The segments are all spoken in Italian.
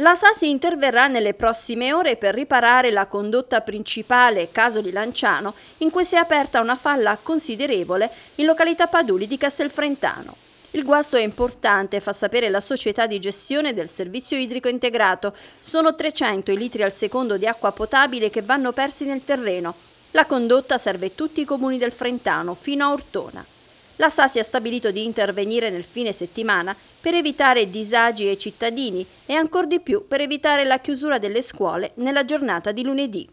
La Sasi interverrà nelle prossime ore per riparare la condotta principale, caso di Lanciano, in cui si è aperta una falla considerevole in località Paduli di Castelfrentano. Il guasto è importante, fa sapere la società di gestione del servizio idrico integrato. Sono 300 i litri al secondo di acqua potabile che vanno persi nel terreno. La condotta serve tutti i comuni del Frentano, fino a Ortona. La Sassi ha stabilito di intervenire nel fine settimana per evitare disagi ai cittadini e ancor di più per evitare la chiusura delle scuole nella giornata di lunedì.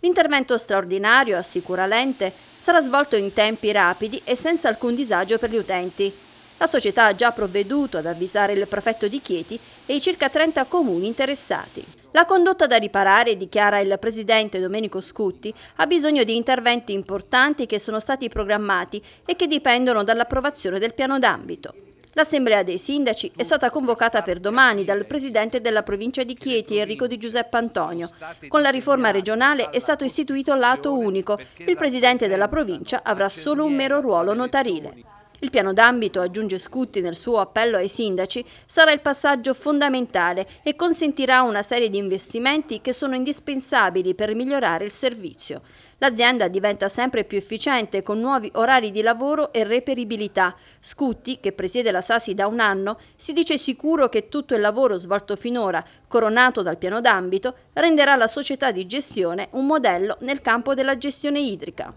L'intervento straordinario, assicura l'ente, sarà svolto in tempi rapidi e senza alcun disagio per gli utenti. La società ha già provveduto ad avvisare il prefetto di Chieti e i circa 30 comuni interessati. La condotta da riparare, dichiara il presidente Domenico Scutti, ha bisogno di interventi importanti che sono stati programmati e che dipendono dall'approvazione del piano d'ambito. L'assemblea dei sindaci è stata convocata per domani dal presidente della provincia di Chieti, Enrico Di Giuseppe Antonio. Con la riforma regionale è stato istituito l'ato unico. Il presidente della provincia avrà solo un mero ruolo notarile. Il piano d'ambito, aggiunge Scutti nel suo appello ai sindaci, sarà il passaggio fondamentale e consentirà una serie di investimenti che sono indispensabili per migliorare il servizio. L'azienda diventa sempre più efficiente con nuovi orari di lavoro e reperibilità. Scutti, che presiede la Sasi da un anno, si dice sicuro che tutto il lavoro svolto finora, coronato dal piano d'ambito, renderà la società di gestione un modello nel campo della gestione idrica.